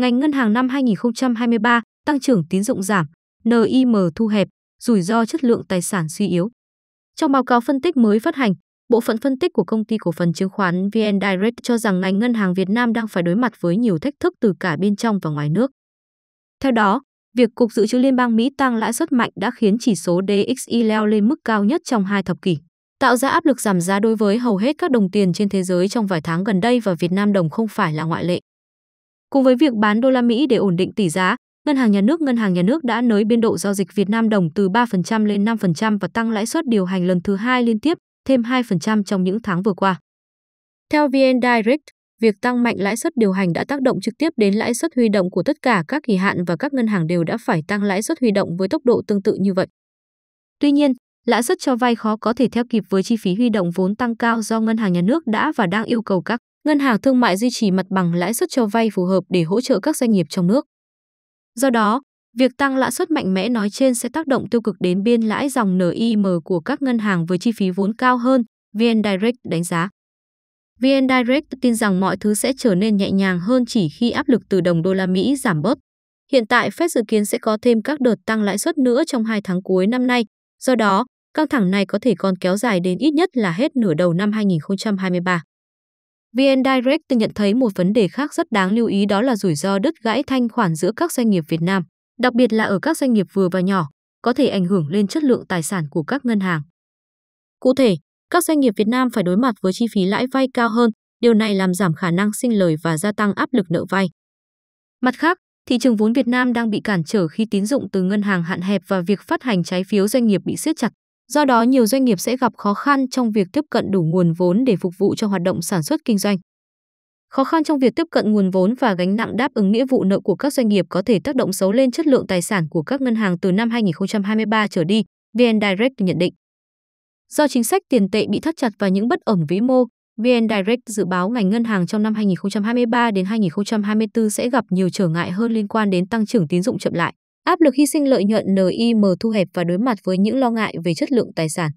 Ngành ngân hàng năm 2023, tăng trưởng tín dụng giảm, NIM thu hẹp, rủi ro chất lượng tài sản suy yếu. Trong báo cáo phân tích mới phát hành, bộ phận phân tích của công ty cổ phần chứng khoán VN Direct cho rằng ngành ngân hàng Việt Nam đang phải đối mặt với nhiều thách thức từ cả bên trong và ngoài nước. Theo đó, việc Cục Dự trữ Liên bang Mỹ tăng lãi suất mạnh đã khiến chỉ số DXY leo lên mức cao nhất trong hai thập kỷ, tạo ra áp lực giảm giá đối với hầu hết các đồng tiền trên thế giới trong vài tháng gần đây và Việt Nam đồng không phải là ngoại lệ. Cùng với việc bán đô la Mỹ để ổn định tỷ giá, Ngân hàng nhà nước Ngân hàng nhà nước đã nới biên độ giao dịch Việt Nam đồng từ 3% lên 5% và tăng lãi suất điều hành lần thứ hai liên tiếp, thêm 2% trong những tháng vừa qua. Theo VN Direct, việc tăng mạnh lãi suất điều hành đã tác động trực tiếp đến lãi suất huy động của tất cả các kỳ hạn và các ngân hàng đều đã phải tăng lãi suất huy động với tốc độ tương tự như vậy. Tuy nhiên, lãi suất cho vay khó có thể theo kịp với chi phí huy động vốn tăng cao do ngân hàng nhà nước đã và đang yêu cầu các Ngân hàng thương mại duy trì mặt bằng lãi suất cho vay phù hợp để hỗ trợ các doanh nghiệp trong nước. Do đó, việc tăng lãi suất mạnh mẽ nói trên sẽ tác động tiêu cực đến biên lãi dòng NIM của các ngân hàng với chi phí vốn cao hơn, VN Direct đánh giá. VN Direct tin rằng mọi thứ sẽ trở nên nhẹ nhàng hơn chỉ khi áp lực từ đồng đô la Mỹ giảm bớt. Hiện tại Fed dự kiến sẽ có thêm các đợt tăng lãi suất nữa trong hai tháng cuối năm nay, do đó, căng thẳng này có thể còn kéo dài đến ít nhất là hết nửa đầu năm 2023. VN Direct từng nhận thấy một vấn đề khác rất đáng lưu ý đó là rủi ro đứt gãy thanh khoản giữa các doanh nghiệp Việt Nam, đặc biệt là ở các doanh nghiệp vừa và nhỏ, có thể ảnh hưởng lên chất lượng tài sản của các ngân hàng. Cụ thể, các doanh nghiệp Việt Nam phải đối mặt với chi phí lãi vay cao hơn, điều này làm giảm khả năng sinh lời và gia tăng áp lực nợ vay. Mặt khác, thị trường vốn Việt Nam đang bị cản trở khi tín dụng từ ngân hàng hạn hẹp và việc phát hành trái phiếu doanh nghiệp bị siết chặt, Do đó nhiều doanh nghiệp sẽ gặp khó khăn trong việc tiếp cận đủ nguồn vốn để phục vụ cho hoạt động sản xuất kinh doanh. Khó khăn trong việc tiếp cận nguồn vốn và gánh nặng đáp ứng nghĩa vụ nợ của các doanh nghiệp có thể tác động xấu lên chất lượng tài sản của các ngân hàng từ năm 2023 trở đi, VN Direct nhận định. Do chính sách tiền tệ bị thắt chặt và những bất ổn vĩ mô, VN Direct dự báo ngành ngân hàng trong năm 2023 đến 2024 sẽ gặp nhiều trở ngại hơn liên quan đến tăng trưởng tín dụng chậm lại áp lực hy sinh lợi nhuận NIM thu hẹp và đối mặt với những lo ngại về chất lượng tài sản.